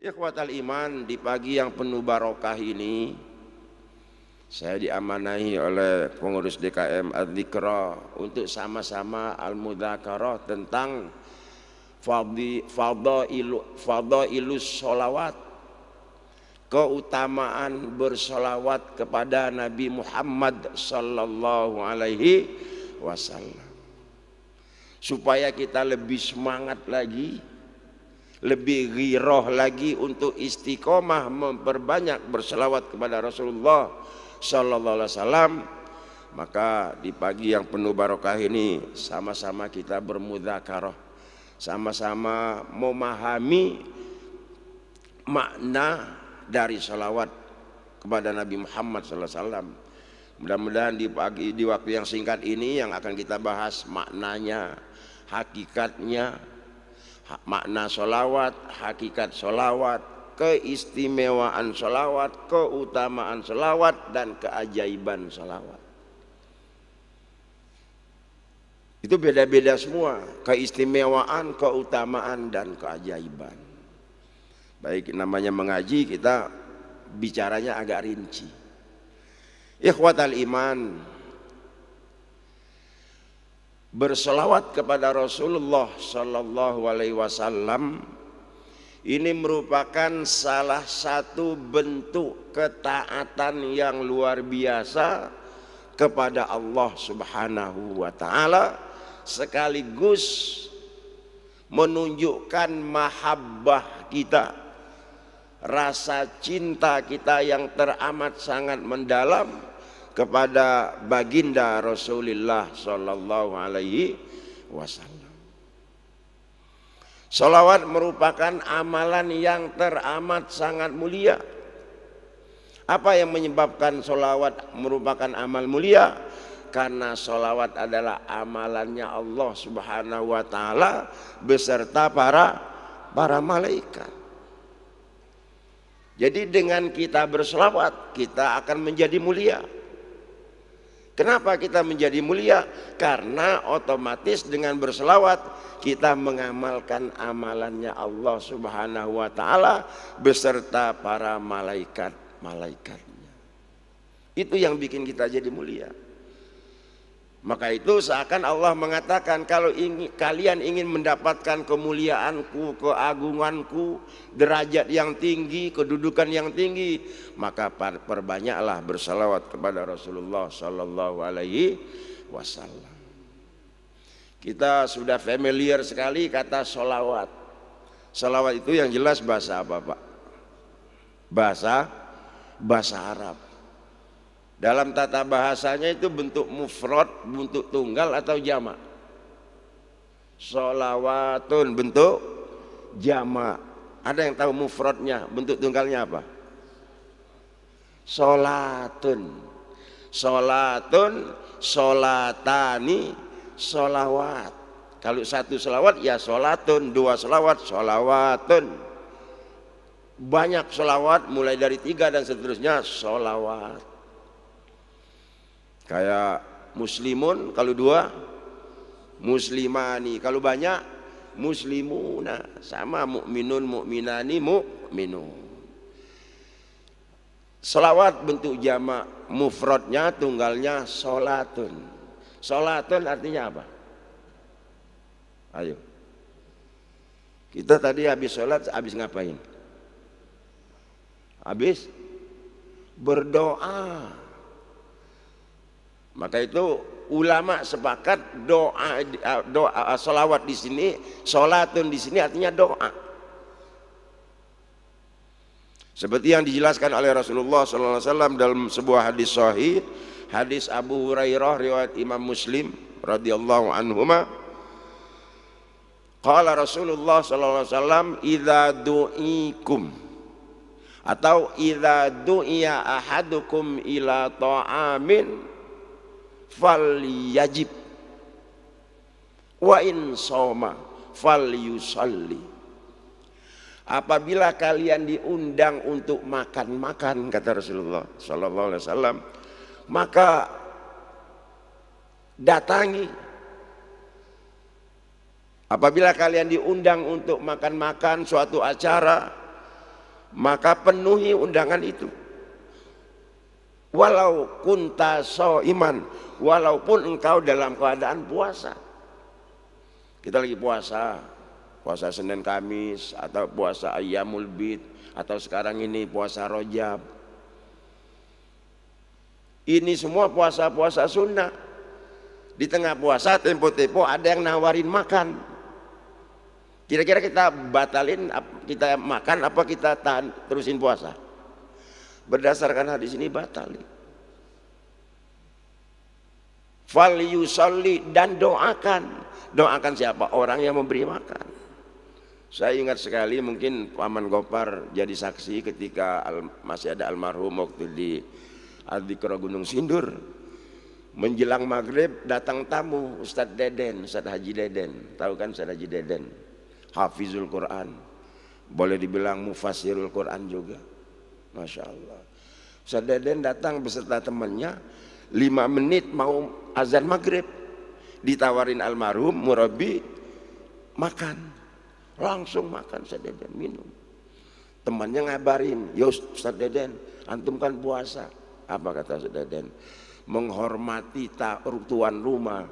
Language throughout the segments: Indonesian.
al iman di pagi yang penuh barokah ini saya diamanahi oleh pengurus DKM Adzikra untuk sama-sama al-mudzakarah tentang fadailu fadailus sholawat keutamaan bersolawat kepada Nabi Muhammad sallallahu alaihi wasallam supaya kita lebih semangat lagi lebih giroh lagi untuk istiqomah memperbanyak berselawat kepada Rasulullah Sallallahu Alaihi Wasallam maka di pagi yang penuh barokah ini sama-sama kita bermudzakarah sama-sama memahami makna dari salawat kepada Nabi Muhammad Sallallahu Alaihi Wasallam mudah-mudahan di pagi di waktu yang singkat ini yang akan kita bahas maknanya hakikatnya makna solawat, hakikat solawat, keistimewaan solawat, keutamaan solawat, dan keajaiban solawat. Itu beda-beda semua, keistimewaan, keutamaan, dan keajaiban. Baik namanya mengaji, kita bicaranya agak rinci. Ikhwatal iman, bersolawat kepada Rasulullah Shallallahu Alaihi Wasallam ini merupakan salah satu bentuk ketaatan yang luar biasa kepada Allah Subhanahu wa taala sekaligus menunjukkan mahabbah kita rasa cinta kita yang teramat sangat mendalam kepada baginda Rasulullah saw Alaihi Wasallam. Salawat merupakan amalan yang teramat sangat mulia. Apa yang menyebabkan solawat merupakan amal mulia? Karena solawat adalah amalannya Allah Subhanahu wa Ta'ala beserta para para malaikat. Jadi dengan kita berselawat kita akan menjadi mulia. Kenapa kita menjadi mulia? Karena otomatis dengan berselawat kita mengamalkan amalannya Allah Subhanahu wa taala beserta para malaikat-malaikatnya. Itu yang bikin kita jadi mulia. Maka itu seakan Allah mengatakan kalau ingin, kalian ingin mendapatkan kemuliaanku, keagunganku, derajat yang tinggi, kedudukan yang tinggi, maka perbanyaklah bersalawat kepada Rasulullah Sallallahu Alaihi Wasallam. Kita sudah familiar sekali kata solawat. Solawat itu yang jelas bahasa apa pak? Bahasa bahasa Arab dalam tata bahasanya itu bentuk mufrad, bentuk tunggal atau jama. Solawatun bentuk jama. Ada yang tahu mufradnya, bentuk tunggalnya apa? Solatun. Solatun, solatani, solawat. Kalau satu solawat ya solatun, dua solawat solawatun. Banyak solawat mulai dari tiga dan seterusnya solawat Kayak muslimun kalau dua muslimani kalau banyak muslimuna sama mukminun mukminani mukminun. Solawat bentuk jamak mufradnya tunggalnya solatun. Solatun artinya apa? Ayo. Kita tadi habis solat habis ngapain? Habis berdoa. Maka itu ulama sepakat doa doa eh, solawat di sini, solatun di sini artinya doa. Seperti yang dijelaskan oleh Rasulullah SAW dalam sebuah hadis sahih, hadis Abu Hurairah riwayat Imam Muslim radhiyallahu anhuma. Kala Rasulullah sallallahu alaihi wasallam du'ikum atau idza du'iya ahadukum ila ta'amin fal yajib wa in soma fal yusalli apabila kalian diundang untuk makan-makan kata Rasulullah sallallahu alaihi wasallam maka datangi apabila kalian diundang untuk makan-makan suatu acara maka penuhi undangan itu walau kunta so iman walaupun engkau dalam keadaan puasa kita lagi puasa puasa Senin Kamis atau puasa Ayamul Bid atau sekarang ini puasa Rojab ini semua puasa-puasa sunnah di tengah puasa tempo-tempo ada yang nawarin makan kira-kira kita batalin kita makan apa kita tahan, terusin puasa berdasarkan hadis ini batal. Fal yusalli dan doakan. Doakan siapa? Orang yang memberi makan. Saya ingat sekali mungkin Paman Gopar jadi saksi ketika al, masih ada almarhum waktu di Adikro Gunung Sindur. Menjelang maghrib datang tamu Ustadz Deden, Ustadz Haji Deden. Tahu kan Ustadz Haji Deden? Hafizul Quran. Boleh dibilang mufasirul Quran juga. Masya Allah. Ustaz Deden datang beserta temannya, lima menit mau azan maghrib, ditawarin almarhum murabi makan, langsung makan Ustaz Deden minum. Temannya ngabarin, ya Ustaz Deden, antum kan puasa. Apa kata Ustaz Deden? Menghormati tak tuan rumah,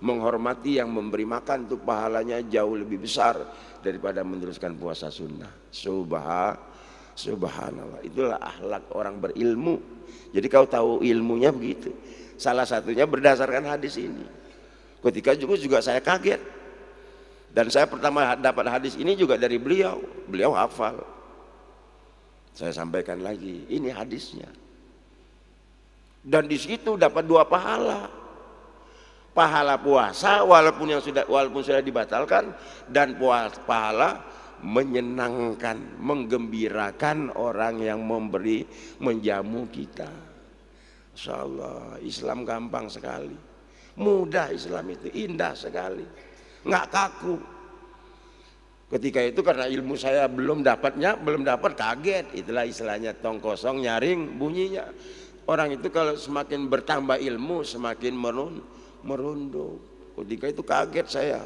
menghormati yang memberi makan itu pahalanya jauh lebih besar daripada meneruskan puasa sunnah. Subhanallah. Subhanallah. Itulah ahlak orang berilmu. Jadi kau tahu ilmunya begitu. Salah satunya berdasarkan hadis ini. Ketika juga juga saya kaget. Dan saya pertama dapat hadis ini juga dari beliau. Beliau hafal. Saya sampaikan lagi, ini hadisnya. Dan di situ dapat dua pahala pahala puasa walaupun yang sudah walaupun sudah dibatalkan dan puas pahala menyenangkan, menggembirakan orang yang memberi, menjamu kita. Insya Allah, Islam gampang sekali. Mudah Islam itu, indah sekali. Nggak kaku. Ketika itu karena ilmu saya belum dapatnya, belum dapat kaget. Itulah istilahnya tong kosong nyaring bunyinya. Orang itu kalau semakin bertambah ilmu, semakin merun, merunduk. Ketika itu kaget saya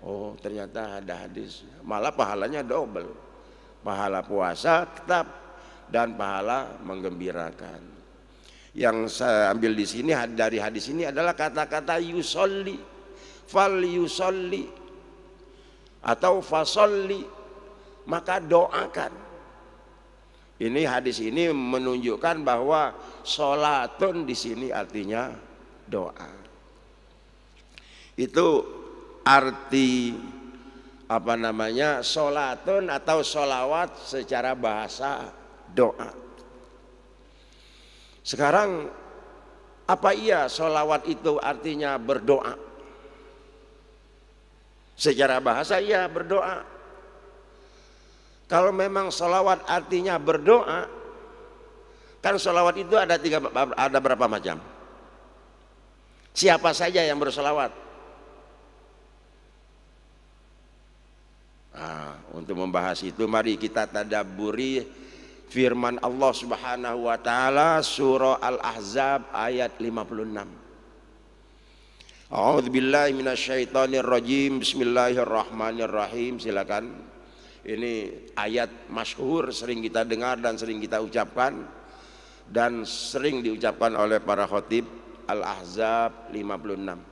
Oh ternyata ada hadis Malah pahalanya double Pahala puasa tetap Dan pahala menggembirakan Yang saya ambil di sini Dari hadis ini adalah kata-kata Yusolli Fal yusolli Atau fasolli Maka doakan Ini hadis ini menunjukkan bahwa Solatun di sini artinya doa Itu arti apa namanya solatun atau solawat secara bahasa doa. Sekarang apa iya solawat itu artinya berdoa? Secara bahasa iya berdoa. Kalau memang solawat artinya berdoa, kan solawat itu ada tiga ada berapa macam? Siapa saja yang bersolawat? Nah, untuk membahas itu mari kita tadaburi firman Allah Subhanahu wa taala surah Al-Ahzab ayat 56. A'udzu billahi minasyaitonir rajim. Bismillahirrahmanirrahim. Silakan. Ini ayat masyhur sering kita dengar dan sering kita ucapkan dan sering diucapkan oleh para khatib Al-Ahzab 56.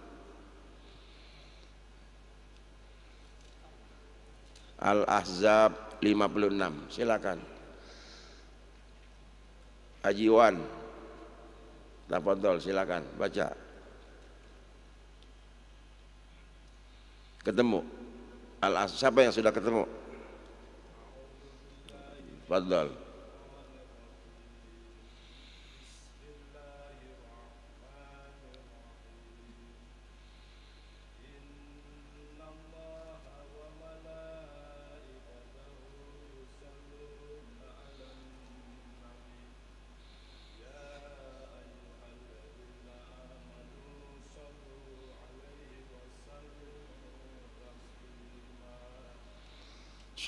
Al-Ahzab 56. Silakan. Haji Iwan. Tafadhol silakan baca. Ketemu. Al Ahzab. siapa yang sudah ketemu? Fadhol.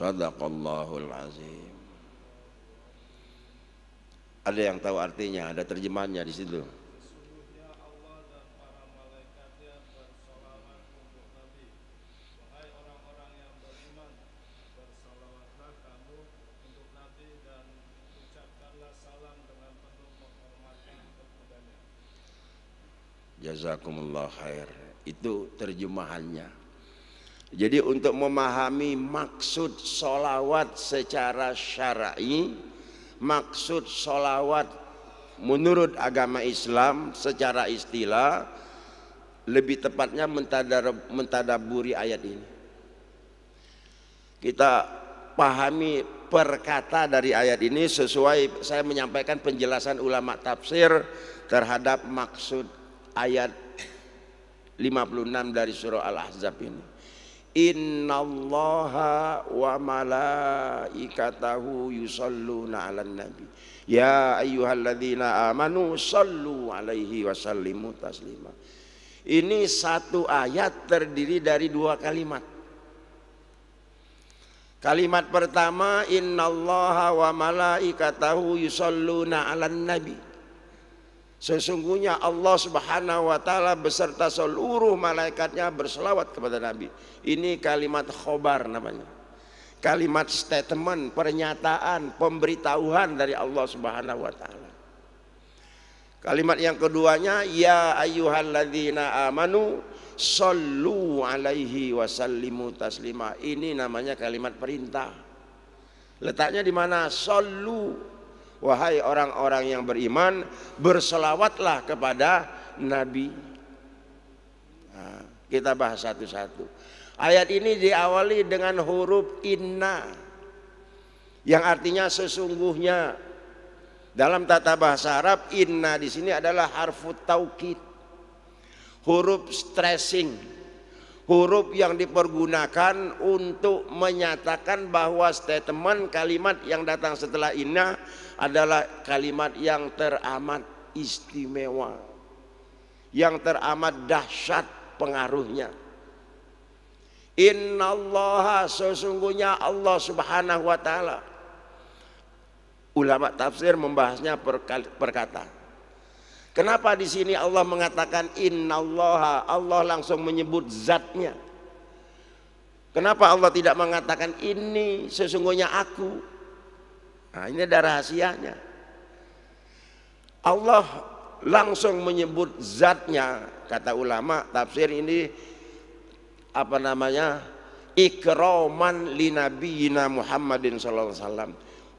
Sadaqallahul azim. Ada yang tahu artinya, ada terjemahannya di situ. Jazakumullah khair. Itu terjemahannya. Jadi untuk memahami maksud solawat secara syar'i, maksud solawat menurut agama Islam secara istilah, lebih tepatnya mentadaburi ayat ini. Kita pahami perkata dari ayat ini sesuai saya menyampaikan penjelasan ulama tafsir terhadap maksud ayat 56 dari surah Al-Ahzab ini. Innallaha wa malaikatahu yusalluna 'alan nabi. Ya ayyuhalladzina amanu sallu 'alaihi wa sallimu taslima. Ini satu ayat terdiri dari dua kalimat. Kalimat pertama innallaha wa malaikatahu yusalluna 'alan nabi. Sesungguhnya Allah subhanahu wa ta'ala beserta seluruh malaikatnya berselawat kepada Nabi. Ini kalimat khobar namanya. Kalimat statement, pernyataan, pemberitahuan dari Allah subhanahu wa ta'ala. Kalimat yang keduanya, Ya ayyuhalladzina amanu sallu alaihi wasallimu taslima. Ini namanya kalimat perintah. Letaknya di mana? Sallu Wahai orang-orang yang beriman, berselawatlah kepada Nabi. Nah, kita bahas satu-satu. Ayat ini diawali dengan huruf inna yang artinya sesungguhnya. Dalam tata bahasa Arab inna di sini adalah harfut taukit, Huruf stressing, huruf yang dipergunakan untuk menyatakan bahwa statement kalimat yang datang setelah inna adalah kalimat yang teramat istimewa yang teramat dahsyat pengaruhnya innallaha sesungguhnya Allah subhanahu wa ta'ala ulama tafsir membahasnya perkata Kenapa di sini Allah mengatakan innallaha? Allah langsung menyebut zatnya. Kenapa Allah tidak mengatakan ini sesungguhnya aku? Nah, ini ada rahasianya. Allah langsung menyebut zatnya kata ulama tafsir ini apa namanya ikroman linabiyina Muhammadin sallallahu alaihi wasallam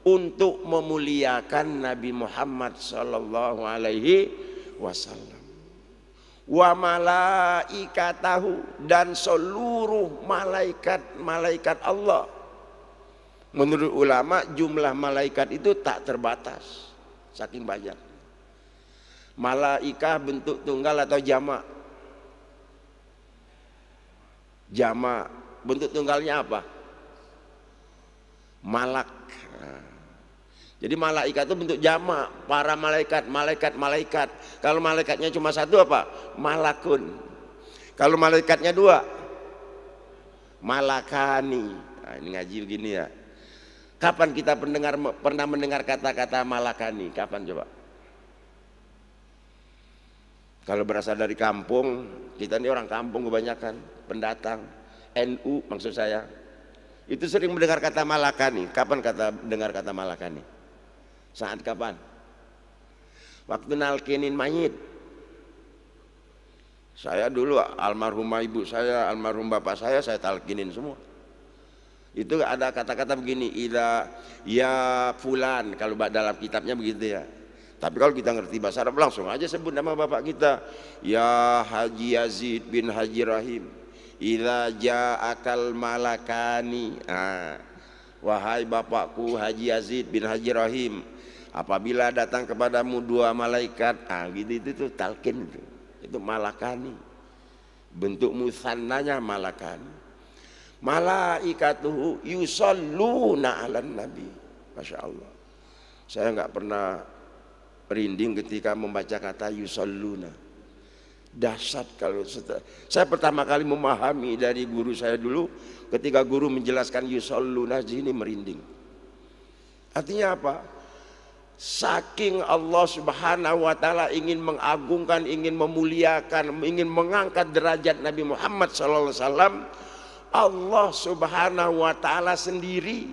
untuk memuliakan Nabi Muhammad sallallahu alaihi wasallam wa malaikatahu dan seluruh malaikat-malaikat Allah Menurut ulama jumlah malaikat itu tak terbatas saking banyak. Malaikah bentuk tunggal atau jamak? Jamak bentuk tunggalnya apa? Malak. Jadi malaikat itu bentuk jamak, para malaikat, malaikat, malaikat. Kalau malaikatnya cuma satu apa? Malakun. Kalau malaikatnya dua, malakani. Nah, ini ngaji begini ya. Kapan kita pendengar, pernah mendengar kata-kata malakani? Kapan coba? Kalau berasal dari kampung, kita ini orang kampung kebanyakan, pendatang, NU maksud saya. Itu sering mendengar kata malakani. Kapan kata dengar kata malakani? Saat kapan? Waktu nalkinin mayit. Saya dulu almarhumah ibu saya, almarhum bapak saya, saya talkinin semua itu ada kata-kata begini ila ya fulan kalau dalam kitabnya begitu ya tapi kalau kita ngerti bahasa Arab langsung aja sebut nama bapak kita ya Haji Yazid bin Haji Rahim ila ja akal malakani nah, wahai bapakku Haji Yazid bin Haji Rahim apabila datang kepadamu dua malaikat ah gitu itu tuh talqin itu, itu malakani bentuk musannanya malakani malaikatuhu yusalluna alam nabi. Masya Allah. Saya nggak pernah merinding ketika membaca kata yusalluna. Dasar kalau setelah. saya pertama kali memahami dari guru saya dulu ketika guru menjelaskan yusalluna ini merinding. Artinya apa? Saking Allah Subhanahu wa taala ingin mengagungkan, ingin memuliakan, ingin mengangkat derajat Nabi Muhammad sallallahu alaihi wasallam Allah Subhanahu wa taala sendiri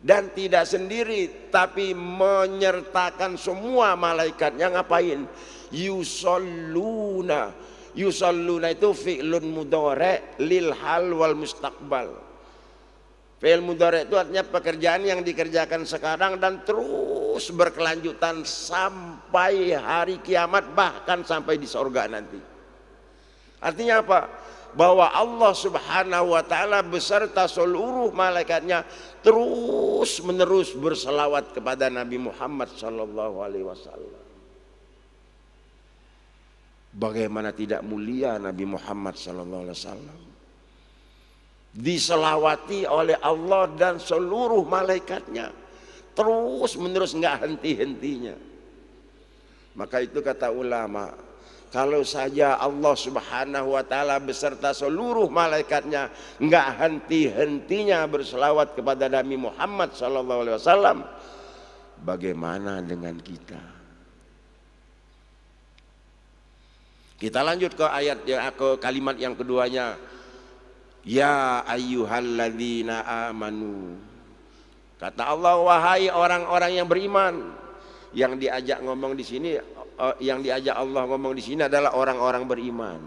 dan tidak sendiri tapi menyertakan semua malaikat yang ngapain? Yusalluna. Yusalluna itu fi'lun mudore lil hal wal mustaqbal. fi'l mudore itu artinya pekerjaan yang dikerjakan sekarang dan terus berkelanjutan sampai hari kiamat bahkan sampai di sorga nanti. Artinya apa? bahwa Allah Subhanahu wa taala beserta seluruh malaikatnya terus menerus berselawat kepada Nabi Muhammad sallallahu alaihi wasallam. Bagaimana tidak mulia Nabi Muhammad sallallahu alaihi wasallam? Diselawati oleh Allah dan seluruh malaikatnya terus menerus nggak henti-hentinya. Maka itu kata ulama, kalau saja Allah subhanahu wa ta'ala beserta seluruh malaikatnya nggak henti-hentinya berselawat kepada Nabi Muhammad sallallahu alaihi wasallam bagaimana dengan kita kita lanjut ke ayat yang ke kalimat yang keduanya ya ayyuhalladzina amanu kata Allah wahai orang-orang yang beriman yang diajak ngomong di sini Oh, yang diajak Allah ngomong di sini adalah orang-orang beriman.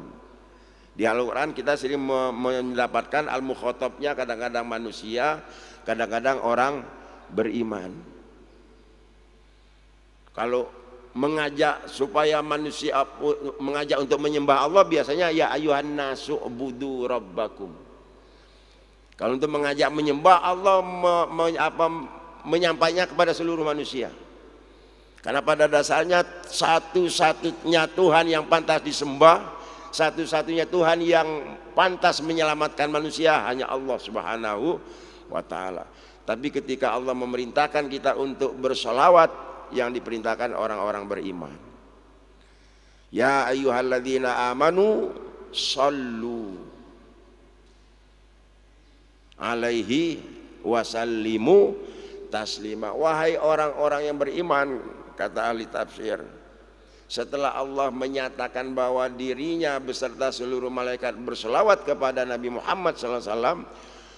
Di Al-Quran kita sering mendapatkan al-mukhotobnya kadang-kadang manusia, kadang-kadang orang beriman. Kalau mengajak supaya manusia mengajak untuk menyembah Allah biasanya ya ayuhan nasu budu rabbakum. Kalau untuk mengajak menyembah Allah me, me, apa, menyampaikannya kepada seluruh manusia. Karena pada dasarnya satu-satunya Tuhan yang pantas disembah, satu-satunya Tuhan yang pantas menyelamatkan manusia hanya Allah Subhanahu wa taala. Tapi ketika Allah memerintahkan kita untuk bersolawat yang diperintahkan orang-orang beriman. Ya ayyuhalladzina amanu sallu alaihi wasallimu taslima. Wahai orang-orang yang beriman, kata ahli tafsir setelah Allah menyatakan bahwa dirinya beserta seluruh malaikat berselawat kepada Nabi Muhammad SAW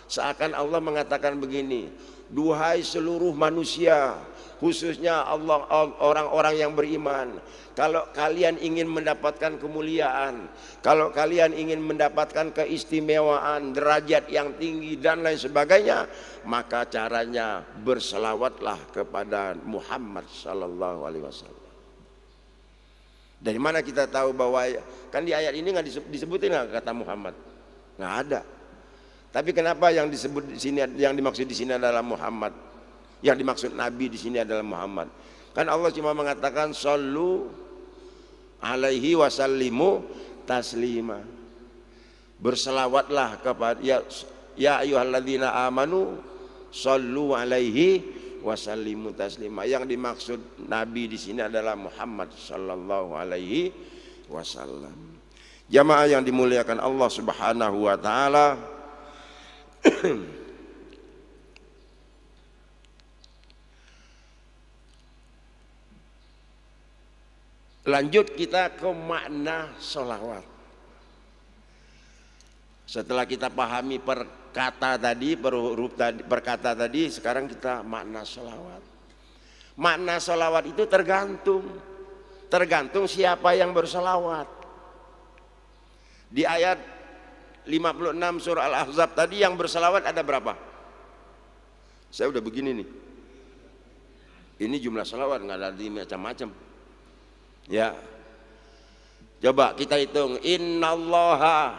seakan Allah mengatakan begini duhai seluruh manusia khususnya Allah orang-orang yang beriman. Kalau kalian ingin mendapatkan kemuliaan, kalau kalian ingin mendapatkan keistimewaan, derajat yang tinggi dan lain sebagainya, maka caranya berselawatlah kepada Muhammad sallallahu alaihi wasallam. Dari mana kita tahu bahwa kan di ayat ini nggak disebutin gak kata Muhammad? Nggak ada. Tapi kenapa yang disebut di sini yang dimaksud di sini adalah Muhammad? Yang dimaksud Nabi di sini adalah Muhammad. Kan Allah cuma mengatakan sallu alaihi wasallimu taslima. Berselawatlah kepada ya ya ayyuhalladzina amanu sallu alaihi wasallimu taslima. Yang dimaksud Nabi di sini adalah Muhammad sallallahu alaihi wasallam. Jamaah yang dimuliakan Allah Subhanahu wa taala Lanjut kita ke makna solawat. Setelah kita pahami perkata tadi, per tadi, perkata tadi, sekarang kita makna solawat. Makna solawat itu tergantung, tergantung siapa yang bersolawat. Di ayat 56 surah Al-Ahzab tadi yang bersolawat ada berapa? Saya udah begini nih. Ini jumlah solawat nggak ada macam-macam. Ya. Coba kita hitung. Innallaha.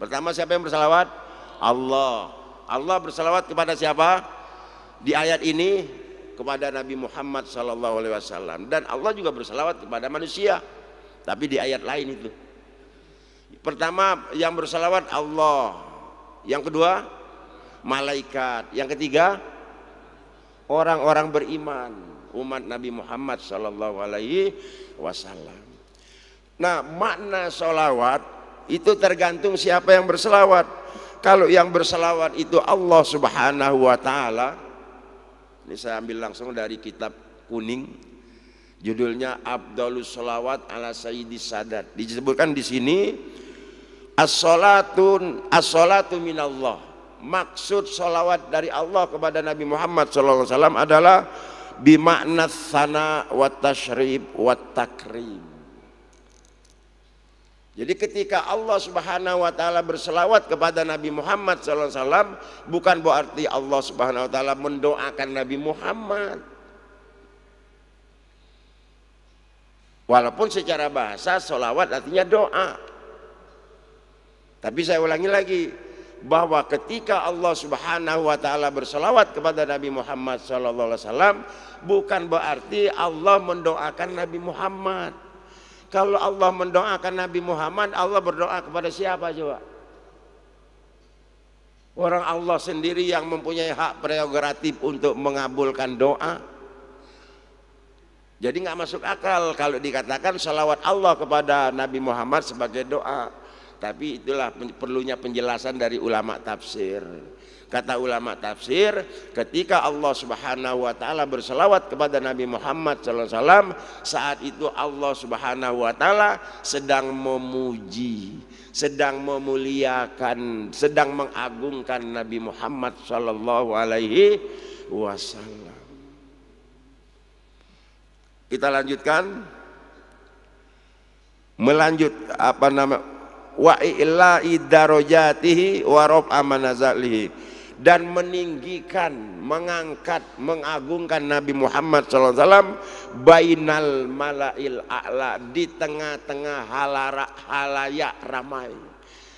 Pertama siapa yang bersalawat? Allah. Allah bersalawat kepada siapa? Di ayat ini kepada Nabi Muhammad sallallahu alaihi wasallam dan Allah juga bersalawat kepada manusia. Tapi di ayat lain itu. Pertama yang bersalawat Allah. Yang kedua malaikat. Yang ketiga orang-orang beriman umat Nabi Muhammad saw. Alaihi Wasallam. Nah makna solawat itu tergantung siapa yang berselawat. Kalau yang berselawat itu Allah Subhanahu Wa Taala. Ini saya ambil langsung dari kitab kuning. Judulnya Abdulus Solawat ala Sayyidi Sadat. Disebutkan di sini as-salatun as-salatu minallah maksud solawat dari Allah kepada Nabi Muhammad SAW adalah bimakna sana wa tashrib wa takrim. Jadi ketika Allah Subhanahu wa taala berselawat kepada Nabi Muhammad sallallahu alaihi wasallam bukan berarti Allah Subhanahu wa taala mendoakan Nabi Muhammad. Walaupun secara bahasa selawat artinya doa. Tapi saya ulangi lagi, bahwa ketika Allah Subhanahu wa taala berselawat kepada Nabi Muhammad sallallahu alaihi wasallam bukan berarti Allah mendoakan Nabi Muhammad. Kalau Allah mendoakan Nabi Muhammad, Allah berdoa kepada siapa coba? Orang Allah sendiri yang mempunyai hak prerogatif untuk mengabulkan doa. Jadi nggak masuk akal kalau dikatakan salawat Allah kepada Nabi Muhammad sebagai doa tapi itulah perlunya penjelasan dari ulama tafsir kata ulama tafsir ketika Allah subhanahu wa ta'ala berselawat kepada Nabi Muhammad SAW saat itu Allah subhanahu wa ta'ala sedang memuji sedang memuliakan sedang mengagungkan Nabi Muhammad Shallallahu Alaihi Wasallam kita lanjutkan melanjut apa nama wa ila'i darojatihi warob amanazalihi dan meninggikan, mengangkat, mengagungkan Nabi Muhammad SAW bainal malail a'la di tengah-tengah halarak halayak ramai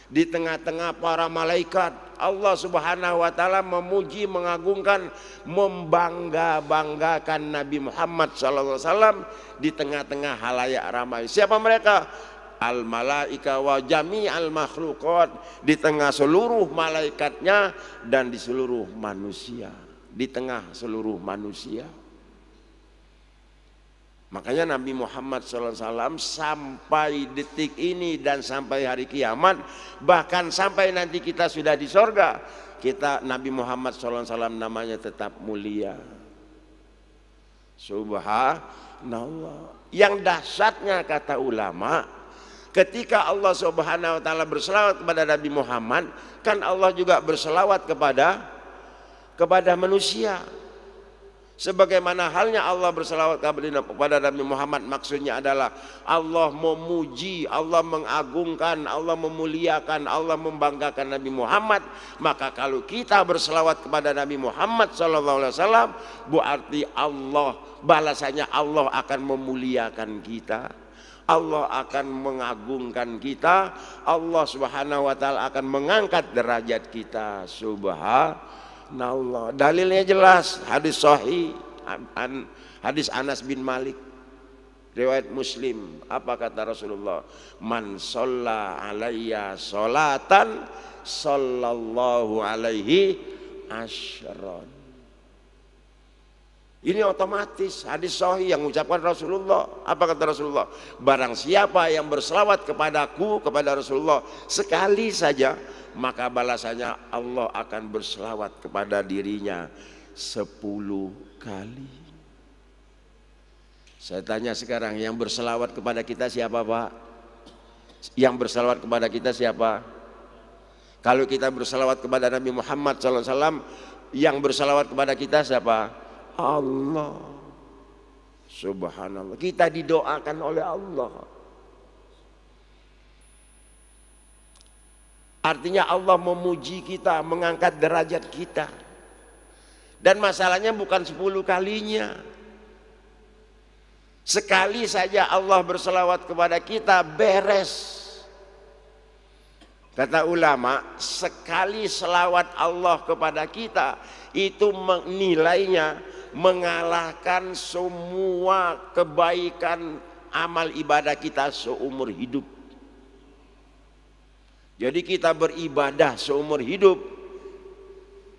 di tengah-tengah para malaikat Allah subhanahu wa ta'ala memuji mengagungkan membangga-banggakan Nabi Muhammad SAW di tengah-tengah halayak ramai siapa mereka al malaika wa jami al makhlukat di tengah seluruh malaikatnya dan di seluruh manusia di tengah seluruh manusia Makanya Nabi Muhammad SAW sampai detik ini dan sampai hari kiamat bahkan sampai nanti kita sudah di sorga kita Nabi Muhammad SAW namanya tetap mulia. Subhanallah. Yang dahsyatnya kata ulama' Ketika Allah Subhanahu wa taala berselawat kepada Nabi Muhammad, kan Allah juga berselawat kepada kepada manusia. Sebagaimana halnya Allah berselawat kepada Nabi Muhammad maksudnya adalah Allah memuji, Allah mengagungkan, Allah memuliakan, Allah membanggakan Nabi Muhammad. Maka kalau kita berselawat kepada Nabi Muhammad sallallahu alaihi wasallam berarti Allah balasannya Allah akan memuliakan kita. Allah akan mengagungkan kita Allah subhanahu wa ta'ala akan mengangkat derajat kita subhanallah dalilnya jelas hadis sahih hadis Anas bin Malik riwayat Muslim apa kata Rasulullah man sholla alaiya sholatan sallallahu alaihi asyron ini otomatis hadis sohi yang mengucapkan Rasulullah. Apa kata Rasulullah? Barang siapa yang berselawat kepadaku kepada Rasulullah sekali saja, maka balasannya Allah akan berselawat kepada dirinya sepuluh kali. Saya tanya sekarang yang berselawat kepada kita siapa Pak? Yang berselawat kepada kita siapa? Kalau kita berselawat kepada Nabi Muhammad SAW, yang berselawat kepada kita siapa? Allah. Subhanallah. Kita didoakan oleh Allah. Artinya Allah memuji kita, mengangkat derajat kita. Dan masalahnya bukan sepuluh kalinya. Sekali saja Allah berselawat kepada kita, beres. Kata ulama, sekali selawat Allah kepada kita itu nilainya mengalahkan semua kebaikan amal ibadah kita seumur hidup. Jadi kita beribadah seumur hidup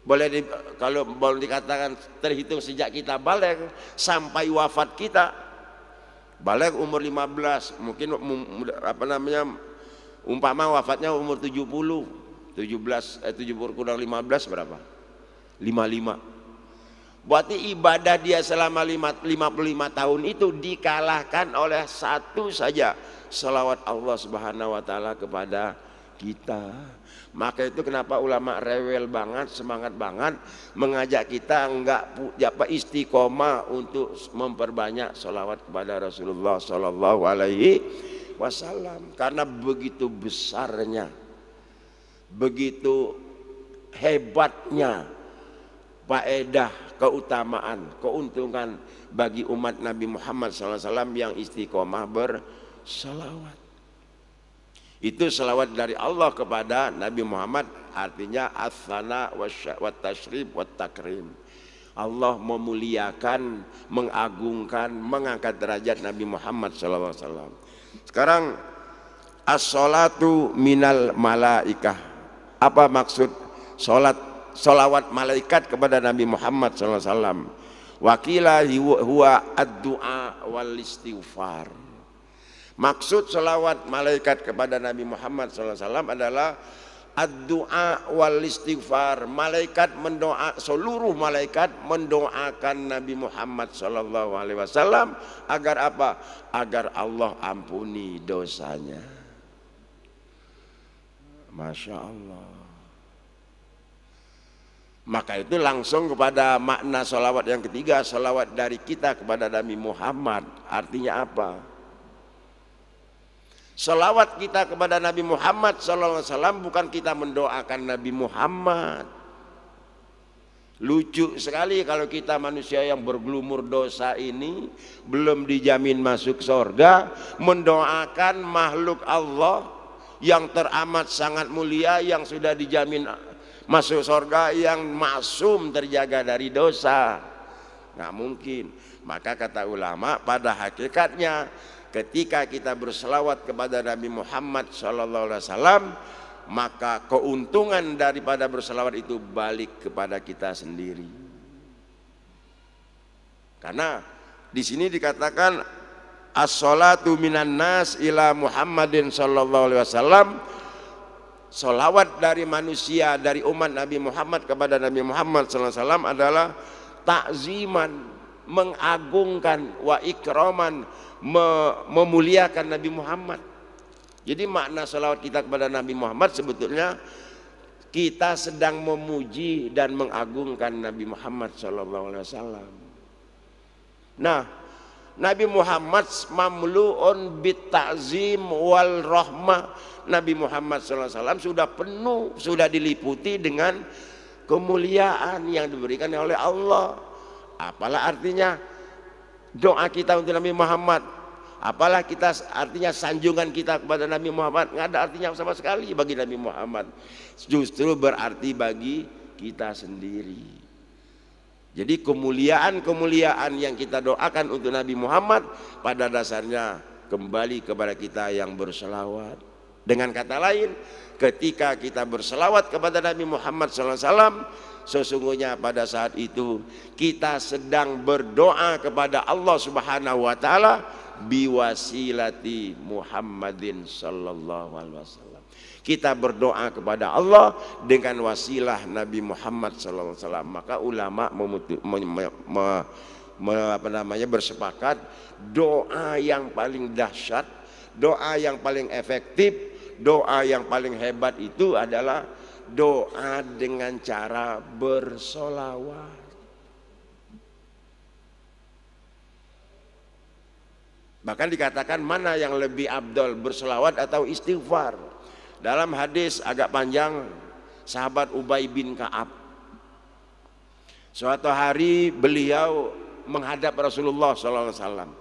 boleh di, kalau boleh dikatakan terhitung sejak kita balik sampai wafat kita balik umur 15 mungkin apa namanya umpama wafatnya umur 70 17 eh, 70 kurang 15 berapa 55 berarti ibadah dia selama puluh 55 tahun itu dikalahkan oleh satu saja selawat Allah subhanahu wa ta'ala kepada kita maka itu kenapa ulama rewel banget semangat banget mengajak kita enggak apa istiqomah untuk memperbanyak solawat kepada Rasulullah Sallallahu Alaihi wasallam karena begitu besarnya begitu hebatnya faedah keutamaan keuntungan bagi umat Nabi Muhammad SAW yang istiqomah bersalawat itu salawat dari Allah kepada Nabi Muhammad artinya asana wa tashrib wa takrim Allah memuliakan, mengagungkan, mengangkat derajat Nabi Muhammad SAW. Sekarang as-salatu minal malaikah. Apa maksud salat solawat malaikat kepada Nabi Muhammad SAW? Wakila huwa ad-du'a wal istighfar. Maksud solawat malaikat kepada Nabi Muhammad SAW adalah Ad-du'a wal istighfar. Malaikat mendoa seluruh malaikat mendoakan Nabi Muhammad sallallahu alaihi wasallam agar apa? Agar Allah ampuni dosanya. Masya Allah. Maka itu langsung kepada makna solawat yang ketiga, solawat dari kita kepada Nabi Muhammad. Artinya apa? Selawat kita kepada Nabi Muhammad SAW bukan kita mendoakan Nabi Muhammad. Lucu sekali kalau kita manusia yang bergelumur dosa ini belum dijamin masuk surga, mendoakan makhluk Allah yang teramat sangat mulia yang sudah dijamin masuk surga yang masum terjaga dari dosa. Nggak mungkin. Maka kata ulama pada hakikatnya ketika kita berselawat kepada Nabi Muhammad SAW maka keuntungan daripada berselawat itu balik kepada kita sendiri karena di sini dikatakan as-salatu minan nas ila Muhammadin sallallahu alaihi wasallam solawat dari manusia dari umat Nabi Muhammad kepada Nabi Muhammad SAW adalah takziman mengagungkan wa ikroman memuliakan Nabi Muhammad. Jadi makna salawat kita kepada Nabi Muhammad sebetulnya kita sedang memuji dan mengagungkan Nabi Muhammad SAW. Nah, Nabi Muhammad mamlu'un bitazim wal rahmah. Nabi Muhammad SAW sudah penuh, sudah diliputi dengan kemuliaan yang diberikan oleh Allah. Apalah artinya? doa kita untuk Nabi Muhammad apalah kita artinya sanjungan kita kepada Nabi Muhammad nggak ada artinya sama sekali bagi Nabi Muhammad justru berarti bagi kita sendiri jadi kemuliaan-kemuliaan yang kita doakan untuk Nabi Muhammad pada dasarnya kembali kepada kita yang berselawat dengan kata lain, ketika kita berselawat kepada Nabi Muhammad SAW, sesungguhnya pada saat itu kita sedang berdoa kepada Allah Subhanahu Wa Taala biwasilati Muhammadin Sallallahu Alaihi Wasallam. Kita berdoa kepada Allah dengan wasilah Nabi Muhammad SAW Maka ulama memutu, me, me, me, me, apa namanya bersepakat doa yang paling dahsyat, doa yang paling efektif doa yang paling hebat itu adalah doa dengan cara bersolawat. Bahkan dikatakan mana yang lebih abdol bersolawat atau istighfar. Dalam hadis agak panjang sahabat Ubay bin Kaab. Suatu hari beliau menghadap Rasulullah SAW.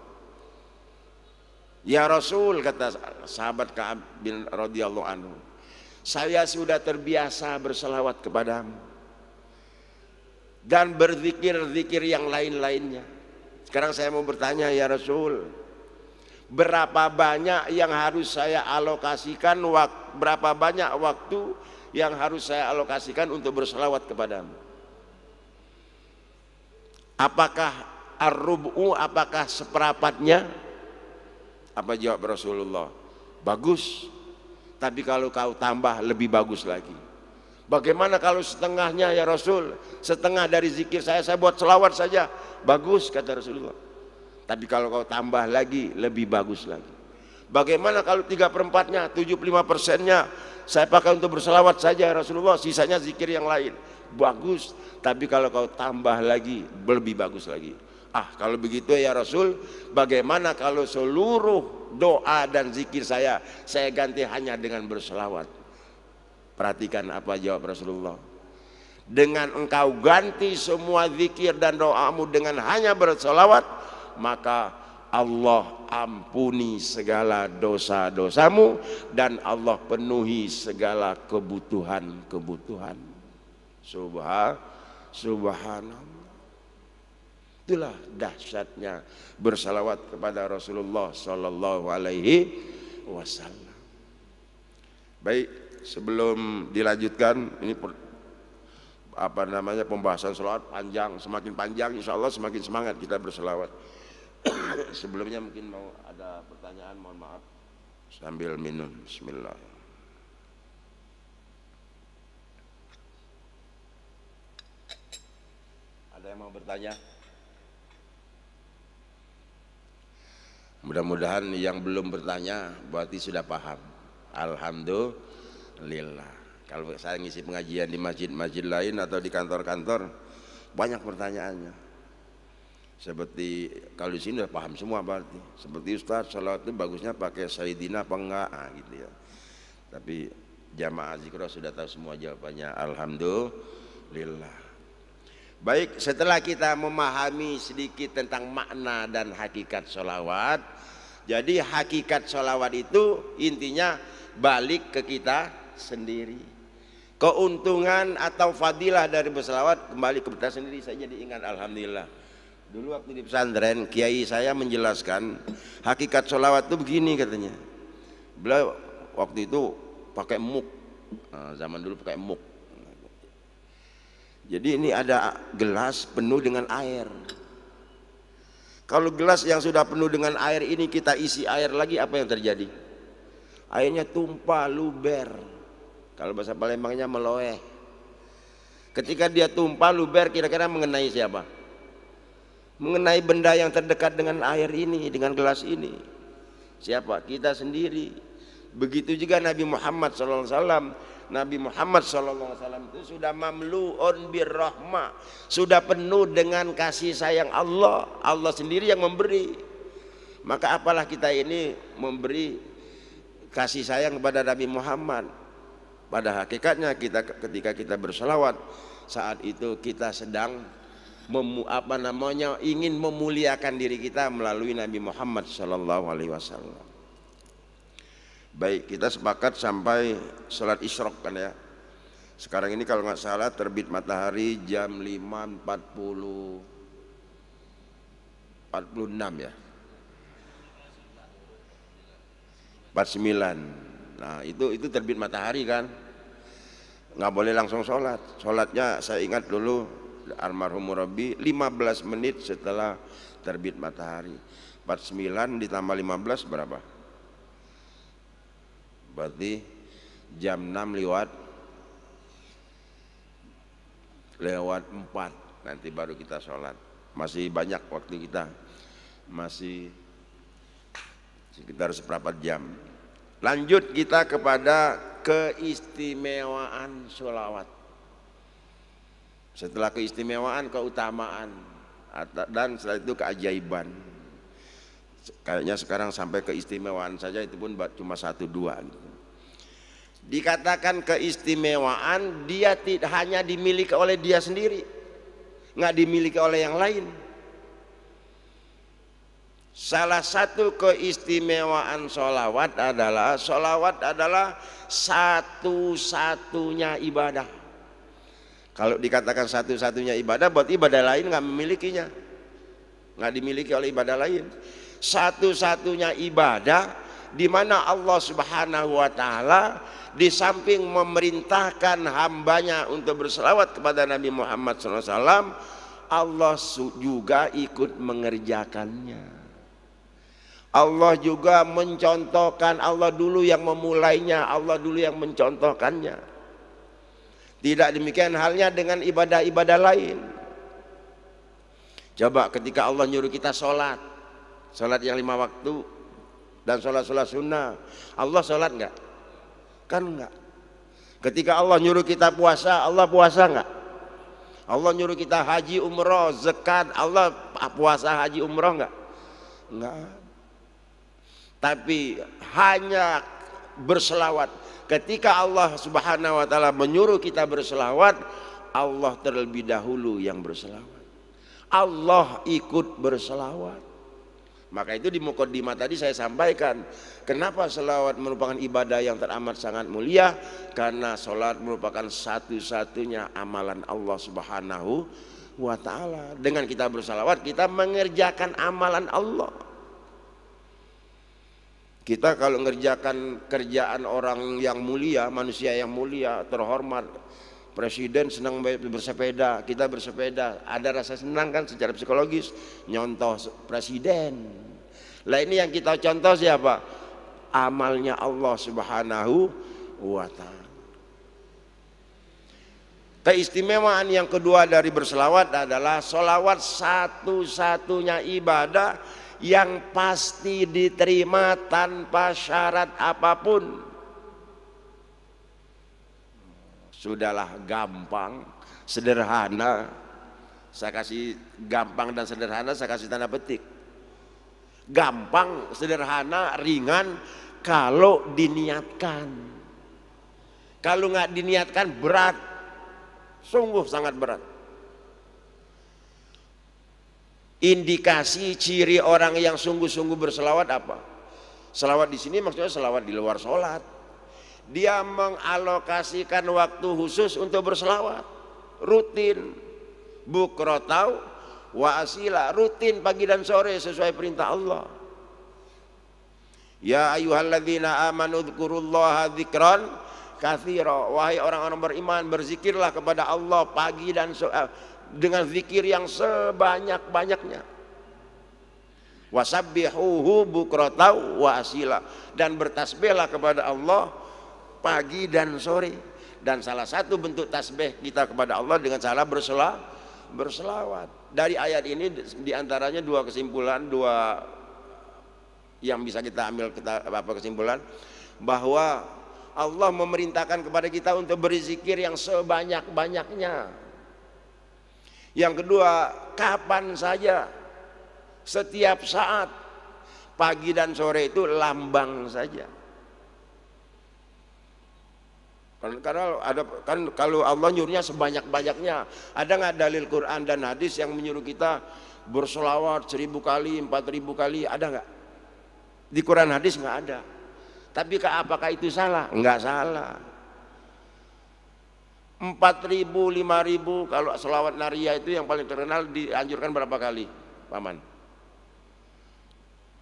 Ya Rasul kata sahabat Ka'ab bin radhiyallahu anhu. Saya sudah terbiasa berselawat kepadamu dan berzikir-zikir yang lain-lainnya. Sekarang saya mau bertanya ya Rasul, berapa banyak yang harus saya alokasikan berapa banyak waktu yang harus saya alokasikan untuk berselawat kepadamu? Apakah arrubu apakah seperapatnya? Apa jawab Rasulullah? Bagus. Tapi kalau kau tambah lebih bagus lagi. Bagaimana kalau setengahnya ya Rasul? Setengah dari zikir saya saya buat selawat saja. Bagus kata Rasulullah. Tapi kalau kau tambah lagi lebih bagus lagi. Bagaimana kalau tiga perempatnya, tujuh puluh lima persennya saya pakai untuk berselawat saja ya Rasulullah, sisanya zikir yang lain. Bagus, tapi kalau kau tambah lagi lebih bagus lagi. Ah kalau begitu ya, ya Rasul bagaimana kalau seluruh doa dan zikir saya saya ganti hanya dengan berselawat. Perhatikan apa jawab Rasulullah. Dengan engkau ganti semua zikir dan doamu dengan hanya berselawat maka Allah ampuni segala dosa-dosamu dan Allah penuhi segala kebutuhan-kebutuhan. Subha, subhanallah. Itulah dahsyatnya bersalawat kepada Rasulullah Sallallahu Alaihi Wasallam. Baik, sebelum dilanjutkan ini per, apa namanya pembahasan salawat panjang, semakin panjang, insya Allah semakin semangat kita bersalawat. Sebelumnya mungkin mau ada pertanyaan, mohon maaf sambil minum. Bismillah. Ada yang mau bertanya? Mudah-mudahan yang belum bertanya berarti sudah paham. Alhamdulillah. Kalau saya ngisi pengajian di masjid-masjid lain atau di kantor-kantor banyak pertanyaannya. Seperti kalau di sini sudah paham semua berarti. Seperti Ustaz salat itu bagusnya pakai Sayyidina apa enggak ah, gitu ya. Tapi jamaah zikrah sudah tahu semua jawabannya. Alhamdulillah. Baik, setelah kita memahami sedikit tentang makna dan hakikat sholawat, jadi hakikat sholawat itu intinya balik ke kita sendiri. Keuntungan atau fadilah dari bersolawat kembali ke kita sendiri. Saya jadi ingat Alhamdulillah. Dulu waktu di pesantren, kiai saya menjelaskan hakikat sholawat itu begini katanya. Beliau waktu itu pakai muk, nah, zaman dulu pakai muk jadi ini ada gelas penuh dengan air. Kalau gelas yang sudah penuh dengan air ini kita isi air lagi apa yang terjadi? Airnya tumpah luber. Kalau bahasa Palembangnya meloeh. Ketika dia tumpah luber kira-kira mengenai siapa? Mengenai benda yang terdekat dengan air ini, dengan gelas ini. Siapa? Kita sendiri. Begitu juga Nabi Muhammad SAW Nabi Muhammad SAW itu sudah mamlu'un birrahma sudah penuh dengan kasih sayang Allah Allah sendiri yang memberi maka apalah kita ini memberi kasih sayang kepada Nabi Muhammad pada hakikatnya kita ketika kita berselawat saat itu kita sedang memu, apa namanya ingin memuliakan diri kita melalui Nabi Muhammad Shallallahu Alaihi Wasallam Baik, kita sepakat sampai sholat isyrok kan ya. Sekarang ini kalau nggak salah terbit matahari jam 5.40 ya. 49. Nah, itu itu terbit matahari kan. Nggak boleh langsung sholat. Sholatnya saya ingat dulu almarhum Murabi 15 menit setelah terbit matahari. 49 ditambah 15 berapa? berarti jam 6 lewat lewat 4 nanti baru kita sholat masih banyak waktu kita masih sekitar seperempat jam lanjut kita kepada keistimewaan sholawat setelah keistimewaan keutamaan dan setelah itu keajaiban kayaknya sekarang sampai keistimewaan saja itu pun cuma satu dua gitu dikatakan keistimewaan dia tidak hanya dimiliki oleh dia sendiri nggak dimiliki oleh yang lain salah satu keistimewaan sholawat adalah solawat adalah satu-satunya ibadah kalau dikatakan satu-satunya ibadah buat ibadah lain nggak memilikinya nggak dimiliki oleh ibadah lain satu-satunya ibadah di mana Allah Subhanahu wa taala di samping memerintahkan hambanya untuk berselawat kepada Nabi Muhammad SAW Allah juga ikut mengerjakannya Allah juga mencontohkan Allah dulu yang memulainya Allah dulu yang mencontohkannya tidak demikian halnya dengan ibadah-ibadah lain coba ketika Allah nyuruh kita sholat sholat yang lima waktu dan sholat-sholat sunnah Allah sholat enggak? kan enggak ketika Allah nyuruh kita puasa Allah puasa enggak? Allah nyuruh kita haji umroh zekat Allah puasa haji umroh enggak? enggak tapi hanya berselawat ketika Allah subhanahu wa ta'ala menyuruh kita berselawat Allah terlebih dahulu yang berselawat Allah ikut berselawat maka itu di mukaddimah tadi saya sampaikan Kenapa selawat merupakan ibadah yang teramat sangat mulia Karena sholat merupakan satu-satunya amalan Allah subhanahu wa ta'ala Dengan kita bersalawat kita mengerjakan amalan Allah Kita kalau mengerjakan kerjaan orang yang mulia, manusia yang mulia, terhormat presiden senang bersepeda kita bersepeda ada rasa senang kan secara psikologis nyontoh presiden lah ini yang kita contoh siapa amalnya Allah subhanahu wa ta'ala keistimewaan yang kedua dari berselawat adalah solawat satu-satunya ibadah yang pasti diterima tanpa syarat apapun sudahlah gampang sederhana saya kasih gampang dan sederhana saya kasih tanda petik gampang sederhana ringan kalau diniatkan kalau nggak diniatkan berat sungguh sangat berat indikasi ciri orang yang sungguh-sungguh berselawat apa selawat di sini maksudnya selawat di luar sholat dia mengalokasikan waktu khusus untuk berselawat rutin bukrotau wa asila rutin pagi dan sore sesuai perintah Allah ya ayuhalladzina amanu dzkurullaha dzikran kathira wahai orang-orang beriman berzikirlah kepada Allah pagi dan sore eh, dengan zikir yang sebanyak-banyaknya wasabbihuhu bukrotau wa asila dan bertasbihlah kepada Allah pagi dan sore dan salah satu bentuk tasbih kita kepada Allah dengan cara berselawat berselawat dari ayat ini diantaranya dua kesimpulan dua yang bisa kita ambil kita apa kesimpulan bahwa Allah memerintahkan kepada kita untuk berzikir yang sebanyak-banyaknya. Yang kedua, kapan saja, setiap saat, pagi dan sore itu lambang saja. Kan, karena ada kan kalau Allah nyuruhnya sebanyak-banyaknya ada nggak dalil Quran dan hadis yang menyuruh kita bersolawat seribu kali empat ribu kali ada nggak di Quran hadis nggak ada tapi apakah itu salah nggak salah empat ribu lima ribu kalau solawat naria itu yang paling terkenal dianjurkan berapa kali paman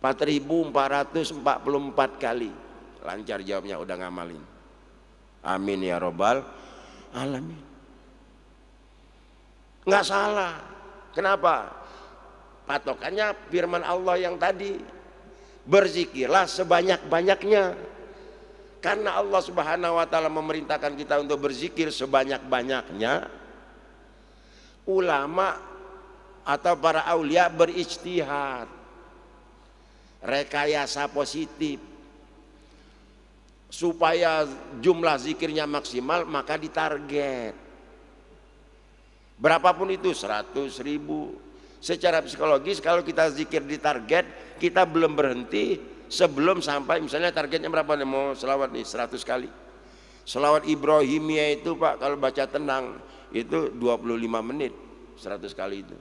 empat ribu empat ratus empat puluh empat kali lancar jawabnya udah ngamalin Amin ya robbal alamin. Nggak salah. Kenapa? Patokannya firman Allah yang tadi. Berzikirlah sebanyak-banyaknya. Karena Allah Subhanahu wa taala memerintahkan kita untuk berzikir sebanyak-banyaknya. Ulama atau para aulia berijtihad. Rekayasa positif supaya jumlah zikirnya maksimal maka ditarget berapapun itu 100 ribu secara psikologis kalau kita zikir di target kita belum berhenti sebelum sampai misalnya targetnya berapa nih mau selawat nih 100 kali selawat Ibrahimia itu pak kalau baca tenang itu 25 menit 100 kali itu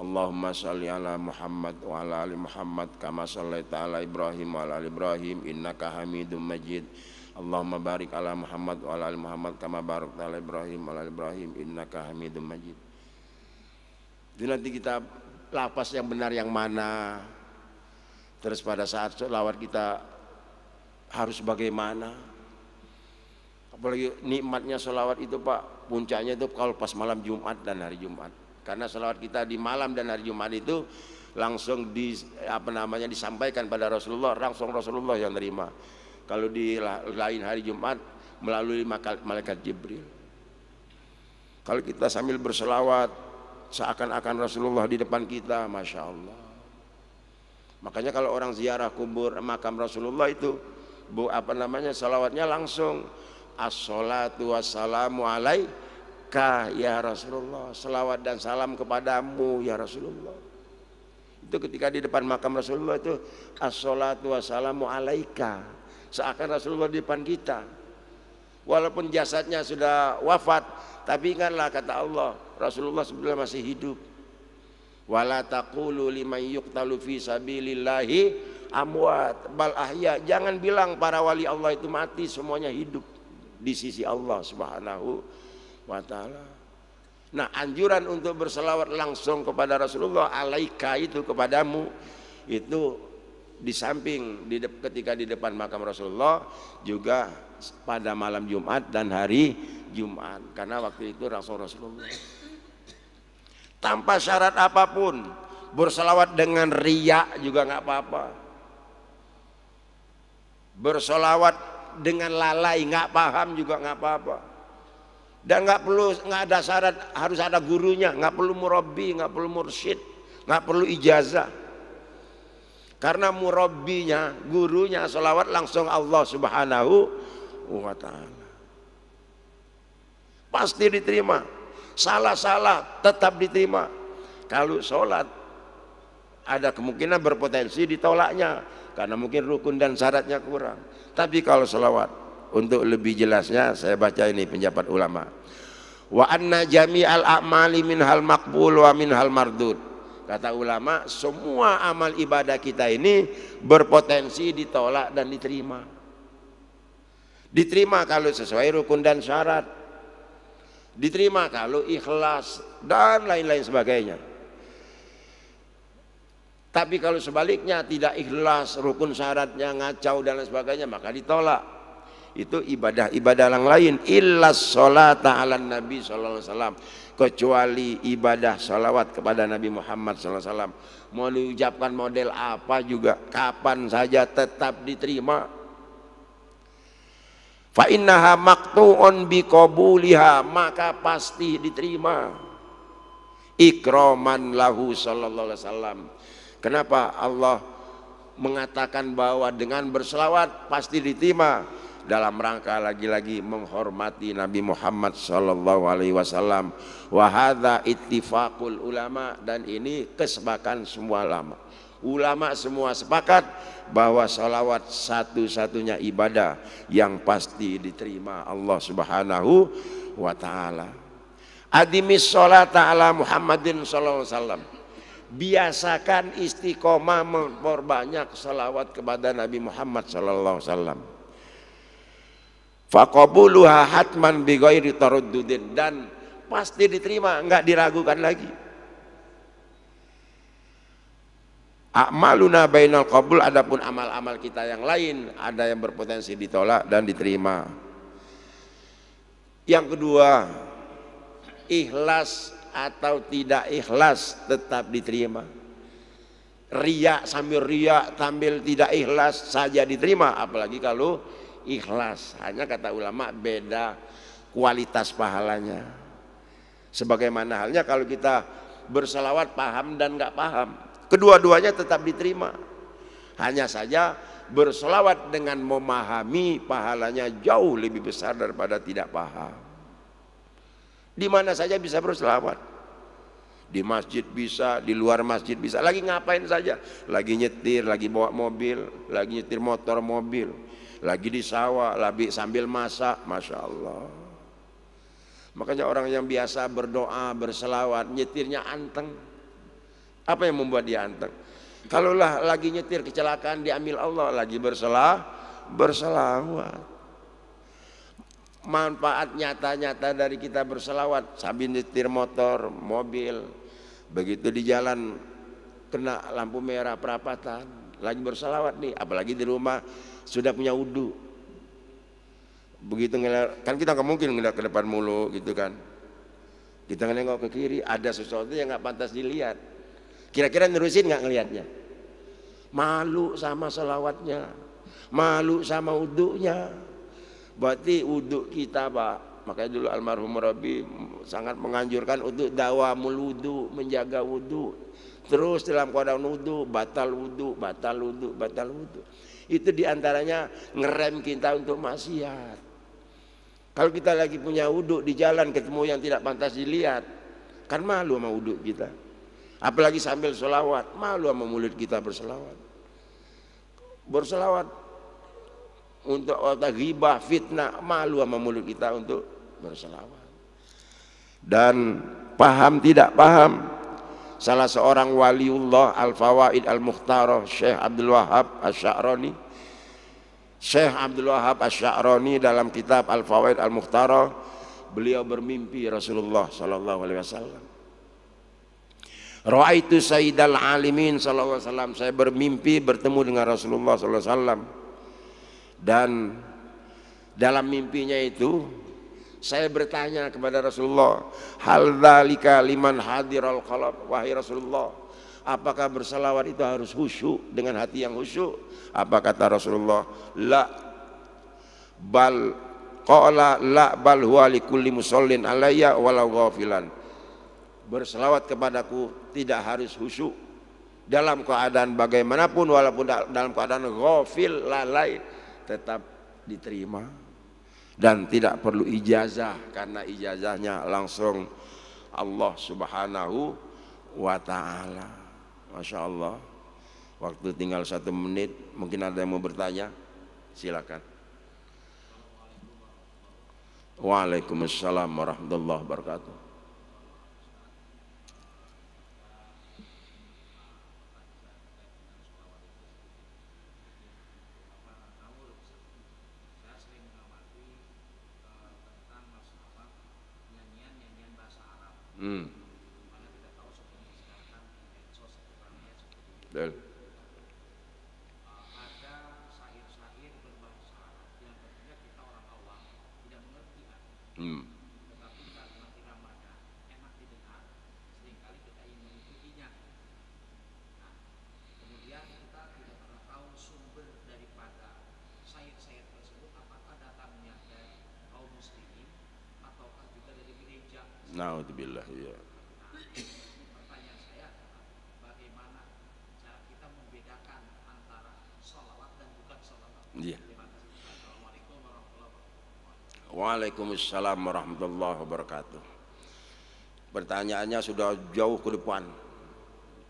Allahumma salli ala Muhammad wa ala ali Muhammad kama sallaita ala Ibrahim wa ala ali Ibrahim innaka Hamidum Majid. Allahumma barik ala Muhammad wa ala ali Muhammad kama barakta ala Ibrahim wa ala ali Ibrahim innaka Hamidum Majid. Jadi nanti kita lapas yang benar yang mana terus pada saat lawat kita harus bagaimana apalagi nikmatnya selawat itu pak puncaknya itu kalau pas malam Jumat dan hari Jumat karena salawat kita di malam dan hari Jumat itu langsung di apa namanya disampaikan pada Rasulullah langsung Rasulullah yang terima kalau di lain hari Jumat melalui malaikat Jibril kalau kita sambil berselawat seakan-akan Rasulullah di depan kita Masya Allah makanya kalau orang ziarah kubur makam Rasulullah itu bu apa namanya salawatnya langsung as-salatu wassalamu alaihi ya Rasulullah selawat dan salam kepadamu ya Rasulullah itu ketika di depan makam Rasulullah itu assalatu wassalamu alaika seakan Rasulullah di depan kita walaupun jasadnya sudah wafat tapi ingatlah kata Allah Rasulullah sebenarnya masih hidup wala taqulu liman yuqtalu fi amwat bal ahya jangan bilang para wali Allah itu mati semuanya hidup di sisi Allah Subhanahu wa taala. Nah, anjuran untuk berselawat langsung kepada Rasulullah alaika itu kepadamu itu di samping di ketika di depan makam Rasulullah juga pada malam Jumat dan hari Jumat karena waktu itu Rasul Rasulullah tanpa syarat apapun berselawat dengan riak juga nggak apa-apa bersolawat dengan lalai nggak paham juga nggak apa-apa dan nggak perlu nggak ada syarat harus ada gurunya nggak perlu murabi nggak perlu mursyid nggak perlu ijazah karena murabinya gurunya solawat langsung Allah subhanahu wa ta'ala pasti diterima salah-salah tetap diterima kalau sholat ada kemungkinan berpotensi ditolaknya karena mungkin rukun dan syaratnya kurang tapi kalau sholawat untuk lebih jelasnya saya baca ini penjabat ulama. Wa anna jami'al a'mali min hal maqbul wa min hal mardud. Kata ulama, semua amal ibadah kita ini berpotensi ditolak dan diterima. Diterima kalau sesuai rukun dan syarat. Diterima kalau ikhlas dan lain-lain sebagainya. Tapi kalau sebaliknya tidak ikhlas, rukun syaratnya ngacau dan lain sebagainya, maka ditolak itu ibadah-ibadah yang lain illa sholat ala nabi sallallahu alaihi wasallam kecuali ibadah sholawat kepada Nabi Muhammad SAW mau diucapkan model apa juga kapan saja tetap diterima fa innaha bi qabuliha maka pasti diterima ikroman lahu sallallahu alaihi wasallam kenapa Allah mengatakan bahwa dengan berselawat pasti diterima dalam rangka lagi-lagi menghormati Nabi Muhammad sallallahu alaihi wasallam wa hadza ittifaqul ulama dan ini kesepakatan semua ulama ulama semua sepakat bahwa salawat satu-satunya ibadah yang pasti diterima Allah Subhanahu wa taala adimis ala Muhammadin sallallahu alaihi wasallam biasakan istiqomah memperbanyak salawat kepada Nabi Muhammad sallallahu alaihi wasallam Fakobuluha hatman bigoiri taruddudin dan pasti diterima, nggak diragukan lagi. Amaluna bainal qabul adapun amal-amal kita yang lain ada yang berpotensi ditolak dan diterima. Yang kedua, ikhlas atau tidak ikhlas tetap diterima. Riak sambil riak, sambil tidak ikhlas saja diterima, apalagi kalau ikhlas. Hanya kata ulama beda kualitas pahalanya. Sebagaimana halnya kalau kita berselawat paham dan nggak paham. Kedua-duanya tetap diterima. Hanya saja berselawat dengan memahami pahalanya jauh lebih besar daripada tidak paham. Di mana saja bisa berselawat di masjid bisa, di luar masjid bisa, lagi ngapain saja, lagi nyetir, lagi bawa mobil, lagi nyetir motor mobil, lagi di sawah, lagi sambil masak, masya Allah. Makanya orang yang biasa berdoa, berselawat, nyetirnya anteng. Apa yang membuat dia anteng? Kalaulah lagi nyetir kecelakaan diambil Allah, lagi berselah, berselawat. Manfaat nyata-nyata dari kita berselawat, sambil nyetir motor, mobil, begitu di jalan kena lampu merah perapatan, lagi berselawat nih, apalagi di rumah sudah punya wudhu begitu ngelar, kan kita nggak mungkin ngeliat ke depan mulu gitu kan kita nengok ke kiri ada sesuatu yang nggak pantas dilihat kira-kira nerusin nggak ngelihatnya malu sama selawatnya malu sama wudhunya berarti wudhu kita pak makanya dulu almarhum Rabi sangat menganjurkan untuk dawamul wudhu menjaga wudhu terus dalam keadaan wudhu batal wudhu batal wudhu batal wudhu itu diantaranya ngerem kita untuk maksiat. Kalau kita lagi punya uduk di jalan ketemu yang tidak pantas dilihat, kan malu sama uduk kita. Apalagi sambil selawat, malu sama mulut kita berselawat. Berselawat untuk otak ghibah, fitnah, malu sama mulut kita untuk berselawat. Dan paham tidak paham, salah seorang waliullah Al-Fawaid Al-Mukhtarah Syekh Abdul Wahab Asy-Sya'rani Syekh Abdul Wahab asy dalam kitab Al-Fawaid Al-Mukhtarah beliau bermimpi Rasulullah sallallahu alaihi wasallam Ra'aitu Sayyidal Alimin sallallahu alaihi wasallam saya bermimpi bertemu dengan Rasulullah sallallahu alaihi wasallam dan dalam mimpinya itu saya bertanya kepada Rasulullah, hal dalika liman al kalab wahai Rasulullah. Apakah bersalawat itu harus khusyuk dengan hati yang khusyuk? Apa kata Rasulullah? La bal qala la bal huwa likulli musallin alayya walau ghafilan. Berselawat kepadaku tidak harus khusyuk dalam keadaan bagaimanapun walaupun dalam keadaan ghafil lalai tetap diterima dan tidak perlu ijazah karena ijazahnya langsung Allah Subhanahu wa taala. Masya Allah. Waktu tinggal satu menit, mungkin ada yang mau bertanya? Silakan. Waalaikumsalam warahmatullahi wabarakatuh. hmm. Dan. Hmm. Waalaikumsalam warahmatullahi wabarakatuh. Pertanyaannya sudah jauh ke depan.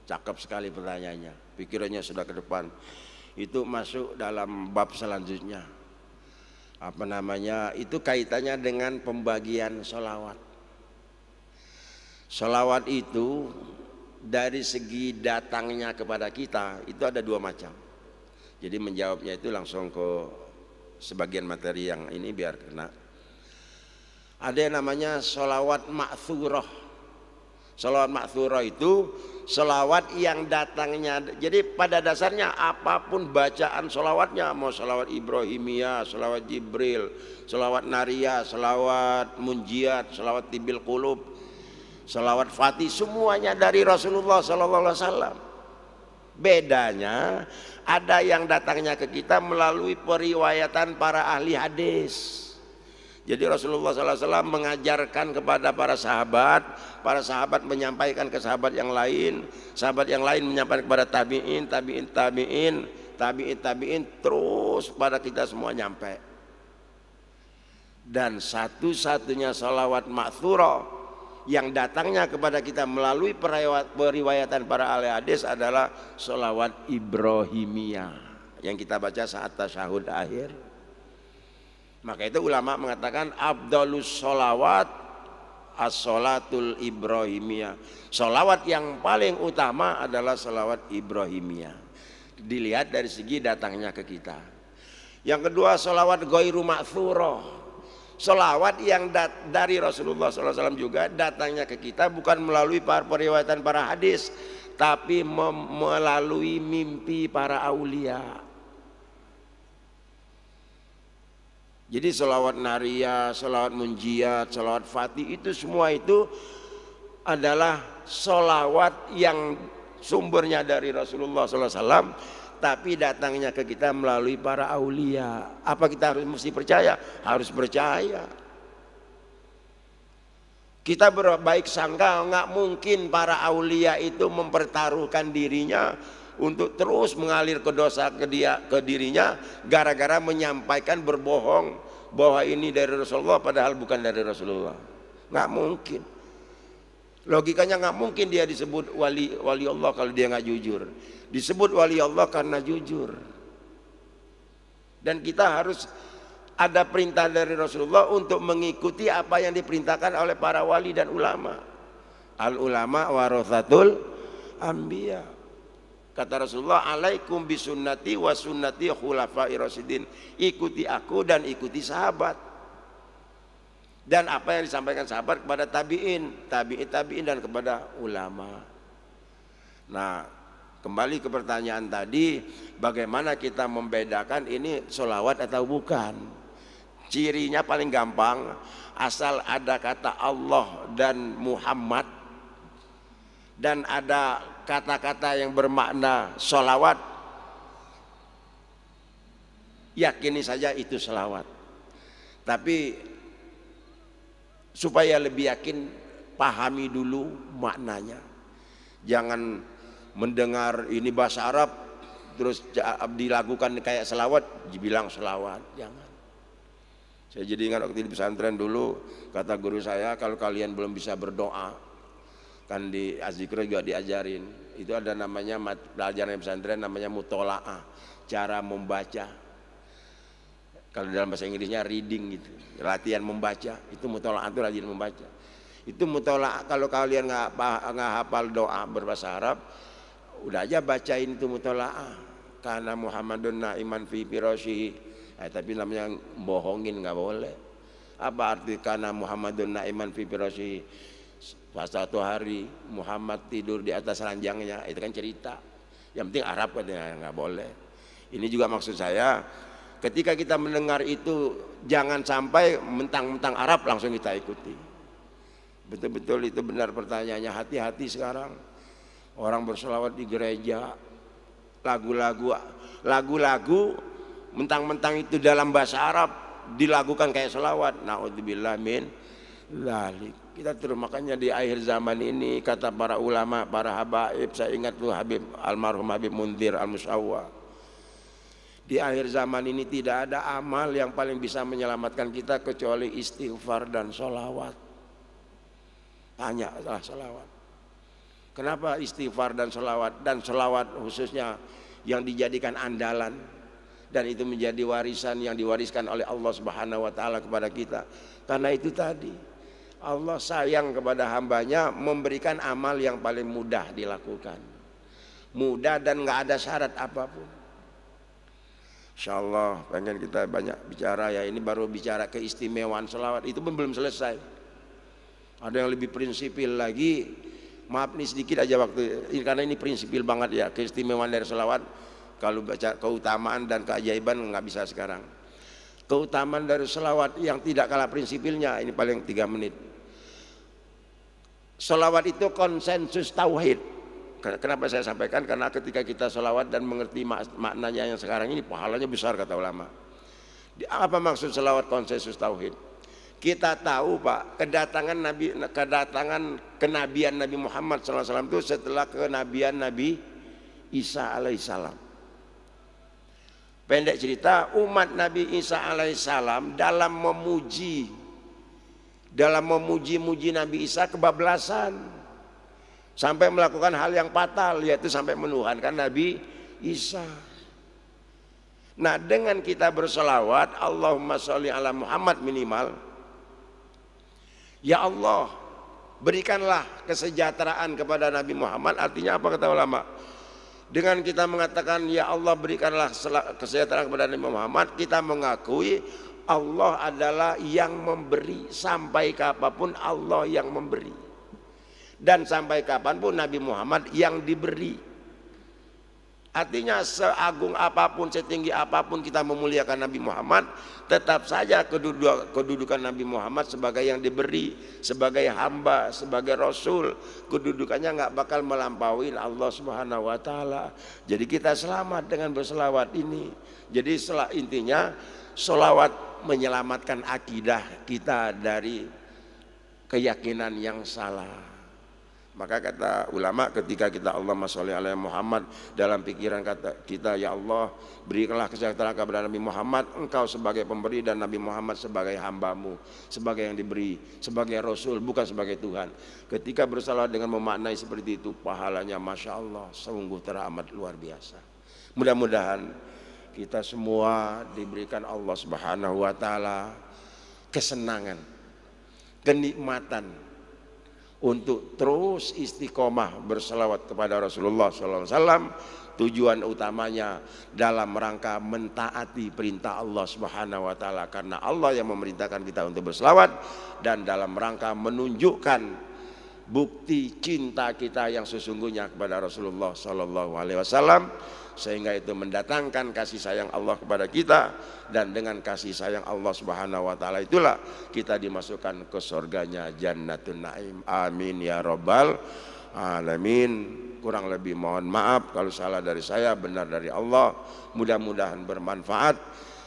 Cakep sekali pertanyaannya. Pikirannya sudah ke depan. Itu masuk dalam bab selanjutnya. Apa namanya? Itu kaitannya dengan pembagian solawat. Solawat itu dari segi datangnya kepada kita itu ada dua macam. Jadi menjawabnya itu langsung ke sebagian materi yang ini biar kena ada yang namanya solawat maksuroh solawat maksuroh itu solawat yang datangnya jadi pada dasarnya apapun bacaan solawatnya mau solawat Ibrahimia, solawat Jibril solawat Naria solawat Munjiat solawat Tibil Qulub solawat Fatih semuanya dari Rasulullah Sallallahu Alaihi Wasallam bedanya ada yang datangnya ke kita melalui periwayatan para ahli hadis jadi Rasulullah SAW mengajarkan kepada para sahabat, para sahabat menyampaikan ke sahabat yang lain, sahabat yang lain menyampaikan kepada tabiin, tabiin, tabiin, tabiin, tabiin, terus pada kita semua nyampe. Dan satu-satunya salawat maksuro yang datangnya kepada kita melalui periwayatan para ahli hadis adalah salawat Ibrahimiyah yang kita baca saat tasyahud akhir. Maka itu ulama mengatakan abdalus solawat as-solatul ibrahimiyah. Solawat yang paling utama adalah solawat ibrahimiyah. Dilihat dari segi datangnya ke kita. Yang kedua solawat goiru ma'thuroh solawat yang dari Rasulullah SAW juga datangnya ke kita bukan melalui para periwayatan para hadis tapi melalui mimpi para aulia Jadi selawat naria, selawat munjiat, selawat fatih itu semua itu adalah selawat yang sumbernya dari Rasulullah SAW tapi datangnya ke kita melalui para aulia. Apa kita harus mesti percaya? Harus percaya. Kita berbaik sangka nggak mungkin para aulia itu mempertaruhkan dirinya untuk terus mengalir ke dosa ke dia ke dirinya gara-gara menyampaikan berbohong bahwa ini dari Rasulullah padahal bukan dari Rasulullah Enggak mungkin logikanya enggak mungkin dia disebut wali wali Allah kalau dia nggak jujur disebut wali Allah karena jujur dan kita harus ada perintah dari Rasulullah untuk mengikuti apa yang diperintahkan oleh para wali dan ulama al ulama warathatul ambiyah. Kata Rasulullah, "Alaikum bisunnati wa sunnati khulafa'ir rasyidin." Ikuti aku dan ikuti sahabat. Dan apa yang disampaikan sahabat kepada tabi'in, tabi'in tabi'in dan kepada ulama. Nah, kembali ke pertanyaan tadi, bagaimana kita membedakan ini solawat atau bukan? Cirinya paling gampang, asal ada kata Allah dan Muhammad dan ada kata-kata yang bermakna solawat yakini saja itu solawat tapi supaya lebih yakin pahami dulu maknanya jangan mendengar ini bahasa Arab terus dilakukan kayak selawat dibilang selawat jangan saya jadi ingat waktu di pesantren dulu kata guru saya kalau kalian belum bisa berdoa kan di azikro juga diajarin itu ada namanya pelajaran pesantren namanya mutolaah cara membaca kalau dalam bahasa Inggrisnya reading gitu latihan membaca itu mutolaah itu latihan membaca itu mutolaah kalau kalian nggak nggak hafal doa berbahasa Arab udah aja bacain itu mutolaah karena Muhammadun naiman fi eh, tapi namanya bohongin nggak boleh apa arti karena Muhammadun naiman fi Pas satu hari Muhammad tidur di atas ranjangnya, itu kan cerita. Yang penting Arab kan ya, nggak boleh. Ini juga maksud saya, ketika kita mendengar itu jangan sampai mentang-mentang Arab langsung kita ikuti. Betul-betul itu benar pertanyaannya, hati-hati sekarang. Orang berselawat di gereja, lagu-lagu, lagu-lagu, mentang-mentang itu dalam bahasa Arab dilakukan kayak selawat. Naudzubillah min lalik kita terus makanya di akhir zaman ini kata para ulama para habaib saya ingat tuh Habib almarhum Habib Mundir al Musawwa di akhir zaman ini tidak ada amal yang paling bisa menyelamatkan kita kecuali istighfar dan solawat salah solawat kenapa istighfar dan solawat dan solawat khususnya yang dijadikan andalan dan itu menjadi warisan yang diwariskan oleh Allah Subhanahu wa taala kepada kita karena itu tadi Allah sayang kepada hambanya memberikan amal yang paling mudah dilakukan mudah dan nggak ada syarat apapun Insya Allah pengen kita banyak bicara ya ini baru bicara keistimewaan selawat itu pun belum selesai ada yang lebih prinsipil lagi maaf nih sedikit aja waktu ini karena ini prinsipil banget ya keistimewaan dari selawat kalau baca keutamaan dan keajaiban nggak bisa sekarang keutamaan dari selawat yang tidak kalah prinsipilnya ini paling tiga menit Solawat itu konsensus tauhid. Kenapa saya sampaikan? Karena ketika kita solawat dan mengerti maknanya yang sekarang ini, pahalanya besar kata ulama. Apa maksud solawat konsensus tauhid? Kita tahu Pak, kedatangan Nabi, kedatangan kenabian Nabi Muhammad SAW itu setelah kenabian Nabi Isa alaihissalam. Pendek cerita, umat Nabi Isa alaihissalam dalam memuji dalam memuji-muji Nabi Isa kebablasan sampai melakukan hal yang fatal yaitu sampai menuhankan Nabi Isa. Nah dengan kita berselawat Allahumma sholli ala Muhammad minimal Ya Allah berikanlah kesejahteraan kepada Nabi Muhammad artinya apa kata ulama dengan kita mengatakan ya Allah berikanlah kesejahteraan kepada Nabi Muhammad kita mengakui Allah adalah yang memberi sampai kapanpun Allah yang memberi dan sampai kapanpun Nabi Muhammad yang diberi artinya seagung apapun setinggi apapun kita memuliakan Nabi Muhammad tetap saja kedudukan Nabi Muhammad sebagai yang diberi sebagai hamba sebagai Rasul kedudukannya nggak bakal melampaui Allah Subhanahu Wa Taala jadi kita selamat dengan berselawat ini jadi setelah intinya solawat menyelamatkan akidah kita dari keyakinan yang salah. Maka kata ulama ketika kita Allah masya alaihi Muhammad dalam pikiran kata kita ya Allah berikanlah kesejahteraan kepada Nabi Muhammad engkau sebagai pemberi dan Nabi Muhammad sebagai hambamu sebagai yang diberi sebagai Rasul bukan sebagai Tuhan ketika bersalah dengan memaknai seperti itu pahalanya Masya Allah sungguh teramat luar biasa mudah-mudahan kita semua diberikan Allah Subhanahu wa taala kesenangan, kenikmatan untuk terus istiqomah berselawat kepada Rasulullah SAW tujuan utamanya dalam rangka mentaati perintah Allah Subhanahu wa taala karena Allah yang memerintahkan kita untuk berselawat dan dalam rangka menunjukkan bukti cinta kita yang sesungguhnya kepada Rasulullah sallallahu sehingga itu mendatangkan kasih sayang Allah kepada kita dan dengan kasih sayang Allah Subhanahu wa taala itulah kita dimasukkan ke surganya Jannatul Naim. Amin ya rabbal alamin. Kurang lebih mohon maaf kalau salah dari saya, benar dari Allah. Mudah-mudahan bermanfaat.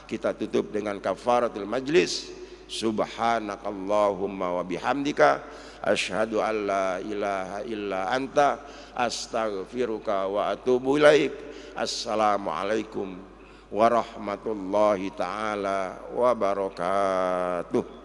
Kita tutup dengan kafaratul majlis subhanakallahumma wa bihamdika asyhadu alla ilaha illa anta astaghfiruka wa atubu ilaik assalamualaikum warahmatullahi taala wabarakatuh